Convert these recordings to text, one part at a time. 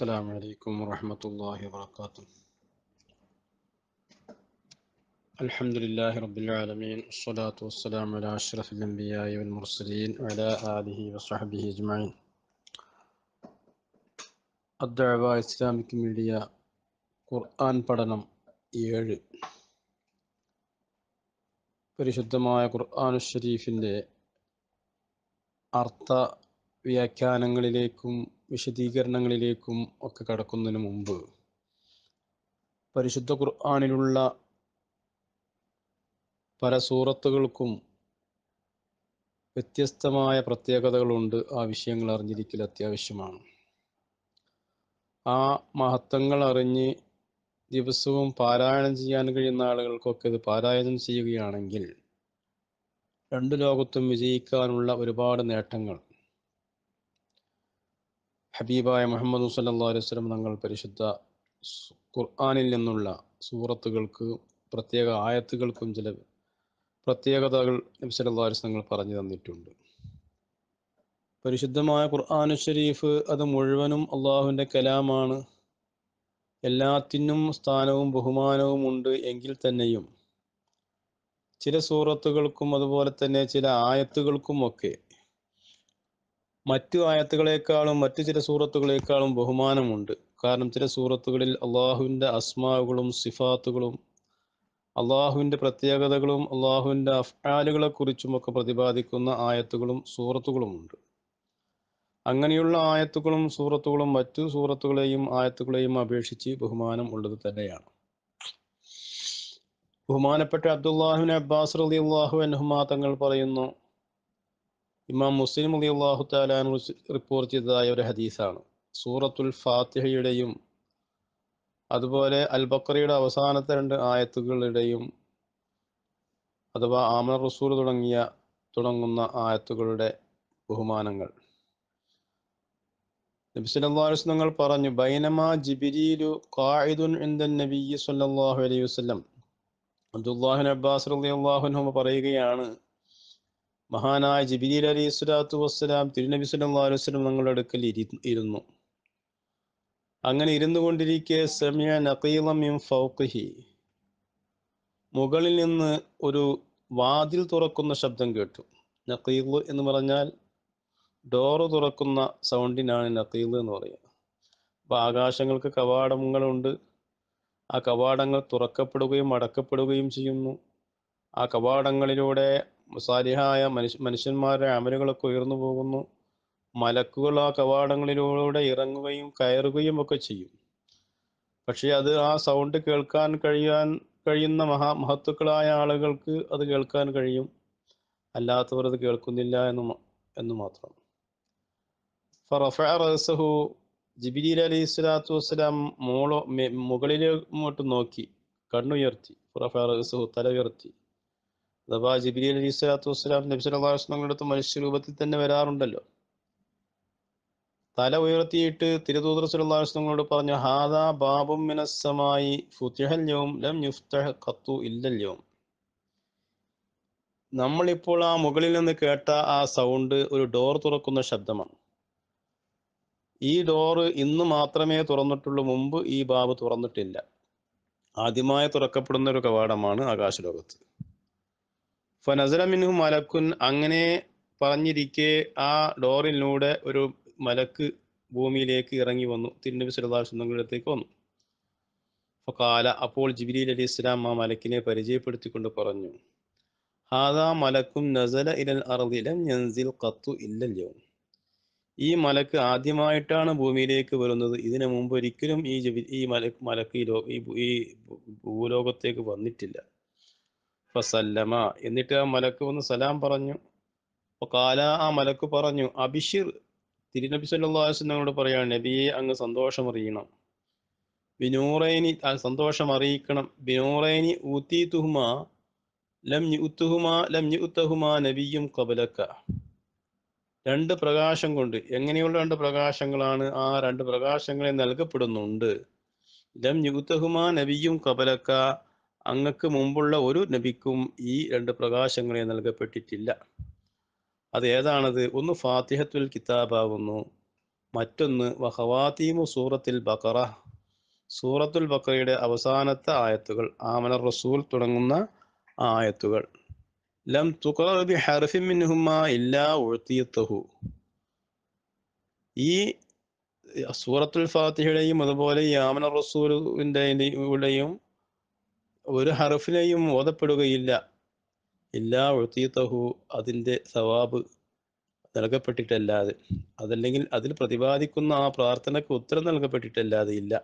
السلام عليكم ورحمة الله وبركاته الحمد لله رب العالمين الصلاة والسلام على أشرف الأنبياء والمرسلين وعلى آله وصحبه أجمعين الدعوة إسلامك ميديا ഖുർആൻ പഠനം ഏഴ് പരിശുദ്ധമായ ഖുർആാനു ഷരീഫിൻ്റെ അർത്ഥ വ്യാഖ്യാനങ്ങളിലേക്കും വിശദീകരണങ്ങളിലേക്കും ഒക്കെ കടക്കുന്നതിന് മുമ്പ് പരിശുദ്ധ ഖുർആാനിലുള്ള പല സൂറത്തുകൾക്കും വ്യത്യസ്തമായ പ്രത്യേകതകളുണ്ട് ആ വിഷയങ്ങൾ അറിഞ്ഞിരിക്കൽ അത്യാവശ്യമാണ് ആ മഹത്വങ്ങൾ അറിഞ്ഞ് ദിവസവും പാരായണം ചെയ്യാൻ കഴിയുന്ന ആളുകൾക്കൊക്കെ ഇത് പാരായണം ചെയ്യുകയാണെങ്കിൽ രണ്ടു ലോകത്തും വിജയിക്കാനുള്ള ഒരുപാട് നേട്ടങ്ങൾ ഹബീബായ മുഹമ്മദ് സല്ലാ അലൈഹി തങ്ങൾ പരിശുദ്ധ ഖുർആാനിൽ നിന്നുള്ള സൂറത്തുകൾക്ക് പ്രത്യേക ആയത്തുകൾക്കും ചില പ്രത്യേകതകൾ നബി സല്ലാ അലൈഹി തങ്ങൾ പറഞ്ഞു തന്നിട്ടുണ്ട് പരിശുദ്ധമായ ഖുർആാനു ഷരീഫ് അത് മുഴുവനും അള്ളാഹുവിൻ്റെ കലാമാണ് എല്ലാത്തിനും സ്ഥാനവും ബഹുമാനവും ഉണ്ട് എങ്കിൽ തന്നെയും ചില സൂറത്തുകൾക്കും അതുപോലെ തന്നെ ചില ആയത്തുകൾക്കും ഒക്കെ മറ്റു ആയത്തുകളെക്കാളും മറ്റു ചില സൂറത്തുകളെക്കാളും ബഹുമാനമുണ്ട് കാരണം ചില സൂറത്തുകളിൽ അള്ളാഹുവിൻ്റെ അസ്മാവുകളും സിഫാത്തുകളും അള്ളാഹുവിൻ്റെ പ്രത്യേകതകളും അള്ളാഹുവിൻ്റെ അഫ്ആലുകളെക്കുറിച്ചും ഒക്കെ പ്രതിപാദിക്കുന്ന ആയത്തുകളും സൂറത്തുകളുമുണ്ട് അങ്ങനെയുള്ള ആയത്തുകളും സൂറത്തുകളും മറ്റു സൂറത്തുകളെയും ആയത്തുകളെയും അപേക്ഷിച്ച് ബഹുമാനം ഉള്ളത് തന്നെയാണ് ബഹുമാനപ്പെട്ട അബ്ദുല്ലാഹുബിൻ അബ്ബാസ് റലി അള്ളാഹു അനുഹുമാ തങ്ങൾ പറയുന്നു ഇമാം മുസ്ലിം അലി അള്ളാഹു താലാൻ റിപ്പോർട്ട് ചെയ്തതായ ഒരു ഹദീസാണ് സൂറത്തുൽ ഫാത്തിഹയുടെയും അതുപോലെ അൽ ബക്രയുടെ അവസാനത്തെ രണ്ട് ആയത്തുകളുടെയും അഥവാ ആമർ റസൂൽ തുടങ്ങിയ തുടങ്ങുന്ന ആയത്തുകളുടെ ബഹുമാനങ്ങൾ നബിസ്വല്ലാസ് പറഞ്ഞു ബൈനമാ ജിബിരിലു കായിദുൻ ഇന്ദൻ നബി സല്ലാഹു അലൈഹി വസ്ലം അബ്ദുല്ലാഹിൻ അബ്ബാസ് അള്ളാഹുനുഹ പറയുകയാണ് മഹാനായ ജിബിലീൽ അലി സ്വലാത്തു വസ്സലാം തിരുനബി സല്ലാ വസ്ലം ഞങ്ങളുടെ അടുക്കൽ ഇരി ഇരുന്നു അങ്ങനെ ഇരുന്നു കൊണ്ടിരിക്കെ സമിയ നഖീലമിം ഫൗഖിഹി മുകളിൽ നിന്ന് ഒരു വാതിൽ തുറക്കുന്ന ശബ്ദം കേട്ടു നഖീൽ എന്ന് പറഞ്ഞാൽ ഡോറ് തുറക്കുന്ന സൗണ്ടിനാണ് നഖീൽ എന്ന് പറയുക അപ്പോൾ ആകാശങ്ങൾക്ക് കവാടങ്ങളുണ്ട് ആ കവാടങ്ങൾ തുറക്കപ്പെടുകയും അടക്കപ്പെടുകയും ചെയ്യുന്നു ആ കവാടങ്ങളിലൂടെ സാലിഹായ മനുഷ്യ മനുഷ്യന്മാരുടെ അമലുകളൊക്കെ ഉയർന്നു പോകുന്നു മലക്കുകൾ ആ കവാടങ്ങളിലൂടെ ഇറങ്ങുകയും കയറുകയും ഒക്കെ ചെയ്യും പക്ഷേ അത് ആ സൗണ്ട് കേൾക്കാൻ കഴിയാൻ കഴിയുന്ന മഹാ മഹത്വക്കളായ ആളുകൾക്ക് അത് കേൾക്കാൻ കഴിയും അല്ലാത്തവർ അത് കേൾക്കുന്നില്ല എന്ന് എന്ന് മാത്രം ഫറഫ ജിബിലി അലി ഇസ്ലാത്തു വസ്സലാം മോളോ മുകളിലോട്ട് നോക്കി കണ്ണുയർത്തി ഫറഫ തല ഉയർത്തി അഥവാ ജിബിലി അലി സ്വലാത്തു വസ്സലാം നബി സല്ലാ വസ്ലങ്ങളുടെ അടുത്ത് മനുഷ്യരൂപത്തിൽ തന്നെ വരാറുണ്ടല്ലോ തല ഉയർത്തിയിട്ട് തിരുതൂതർ സല്ലാ വസ്ലങ്ങളോട് പറഞ്ഞു ഹാദാ ബാബും മിനസ്സമായി ഫുത്തിഹല്യവും ലം ഇല്ലല്യവും നമ്മളിപ്പോൾ ആ മുകളിൽ നിന്ന് കേട്ട ആ സൗണ്ട് ഒരു ഡോർ തുറക്കുന്ന ശബ്ദമാണ് ഈ ഡോറ് ഇന്ന് മാത്രമേ തുറന്നിട്ടുള്ളൂ മുമ്പ് ഈ ബാബ് തുറന്നിട്ടില്ല ആദ്യമായി തുറക്കപ്പെടുന്ന ഒരു കവാടമാണ് ആകാശലോകത്ത് ഫനസല മിൻഹു മലക്കുൻ അങ്ങനെ പറഞ്ഞിരിക്കെ ആ ഡോറിലൂടെ ഒരു മലക്ക് ഭൂമിയിലേക്ക് ഇറങ്ങി വന്നു തിരുനബി സുലതാശങ്ങളുടെ അടുത്തേക്ക് വന്നു അപ്പോൾ കാല അപ്പോൾ ജിബിലി അലി ഇസ്ലാം ആ മലക്കിനെ പരിചയപ്പെടുത്തിക്കൊണ്ട് പറഞ്ഞു ഹാദാ മലക്കും നസല ഇലൽ അറദിലം യൻസിൽ കത്തു ഇല്ലല്ലോ ഈ മലക്ക് ആദ്യമായിട്ടാണ് ഭൂമിയിലേക്ക് വരുന്നത് ഇതിനു മുമ്പ് ഒരിക്കലും ഈ ഈ മലക്ക് മലക്ക് ഈ ഭൂലോകത്തേക്ക് വന്നിട്ടില്ല ഫസല്ലമ എന്നിട്ട് ആ മലക്ക് വന്ന് സലാം പറഞ്ഞു കാല ആ മലക്ക് പറഞ്ഞു അബിഷിർ തിരുനബി സല്ലാസ് പറയാണ് നബിയെ അങ്ങ് സന്തോഷം അറിയണം ബിനൂറൈനി സന്തോഷം അറിയിക്കണം ബിനൂറൈനി ഊത്തി തുഹുമ ലം ഉത്തുഹുമ ലം ഉത്തഹുമ നബിയും കബലക്ക രണ്ട് പ്രകാശം കൊണ്ട് എങ്ങനെയുള്ള രണ്ട് പ്രകാശങ്ങളാണ് ആ രണ്ട് പ്രകാശങ്ങളെ നൽകപ്പെടുന്നുണ്ട് ലം യുത്തഹുമ നബിയും കബലക്ക അങ്ങക്ക് മുമ്പുള്ള ഒരു നബിക്കും ഈ രണ്ട് പ്രകാശങ്ങളെ നൽകപ്പെട്ടിട്ടില്ല അത് ഏതാണത് ഒന്ന് ഫാത്തിഹത്തുൽ കിതാബാകുന്നു മറ്റൊന്ന് വഹവാത്തീമു സൂറത്തിൽ ബക്കറ സൂറത്തുൽ ബക്കറയുടെ അവസാനത്തെ ആയത്തുകൾ ആമന റസൂൽ തുടങ്ങുന്ന ആയത്തുകൾ ലം തുക്രബി ഹർഫിമിൻഹുമ ഇല്ലാ ഉഴ്ത്തിയത്തഹു ഈ സൂറത്തുൽ ഫാത്തിഹയുടെയും അതുപോലെ ഈ ആമന റസൂലിൻ്റെയും ഒരു ഹറഫിനെയും ഓതപ്പെടുകയില്ല ഇല്ലാ ഒത്തീത്തഹു അതിൻ്റെ സവാബ് നൽകപ്പെട്ടിട്ടല്ലാതെ അതല്ലെങ്കിൽ അതിൽ പ്രതിപാദിക്കുന്ന ആ പ്രാർത്ഥനയ്ക്ക് ഉത്തരം നൽകപ്പെട്ടിട്ടല്ലാതെ ഇല്ല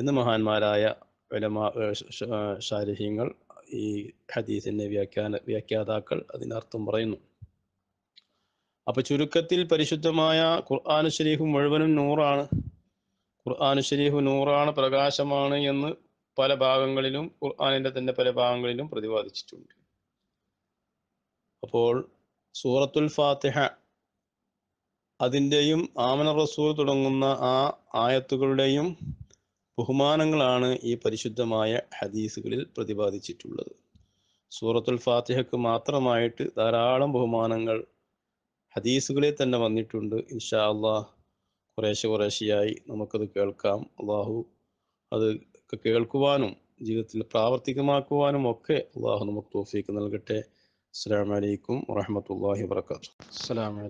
എന്ന് മഹാന്മാരായ വലമാ ശാരീഹ്യങ്ങൾ ഈ ഹദീസിൻ്റെ വ്യാഖ്യാന വ്യാഖ്യാതാക്കൾ അതിനർത്ഥം പറയുന്നു അപ്പൊ ചുരുക്കത്തിൽ പരിശുദ്ധമായ ഖുർആാനു മുഴുവനും നൂറാണ് ഖുർആാനുഷരീഫ് നൂറാണ് പ്രകാശമാണ് എന്ന് പല ഭാഗങ്ങളിലും ഖുർആാനിൻ്റെ തന്നെ പല ഭാഗങ്ങളിലും പ്രതിപാദിച്ചിട്ടുണ്ട് അപ്പോൾ സൂറത്തുൽ ഫാത്തിഹ അതിൻ്റെയും ആമന റസൂൽ തുടങ്ങുന്ന ആ ആയത്തുകളുടെയും ബഹുമാനങ്ങളാണ് ഈ പരിശുദ്ധമായ ഹദീസുകളിൽ പ്രതിപാദിച്ചിട്ടുള്ളത് സൂറത്തുൽ ഫാത്തിഹക്ക് മാത്രമായിട്ട് ധാരാളം ബഹുമാനങ്ങൾ ഹദീസുകളിൽ തന്നെ വന്നിട്ടുണ്ട് ഇൻഷാ അള്ളാഹ് കുറേശ്ശെ കുറേശ്ശെയായി നമുക്കത് കേൾക്കാം അള്ളാഹു അത് ഒക്കെ കേൾക്കുവാനും ജീവിതത്തിൽ പ്രാവർത്തികമാക്കുവാനും ഒക്കെ അള്ളാഹു നമുക്ക് തോഫീക്ക് നൽകട്ടെ അസ്സാം വലൈക്കും വാഹമത്തല്ലാഹി വാത്തു അസ്സാം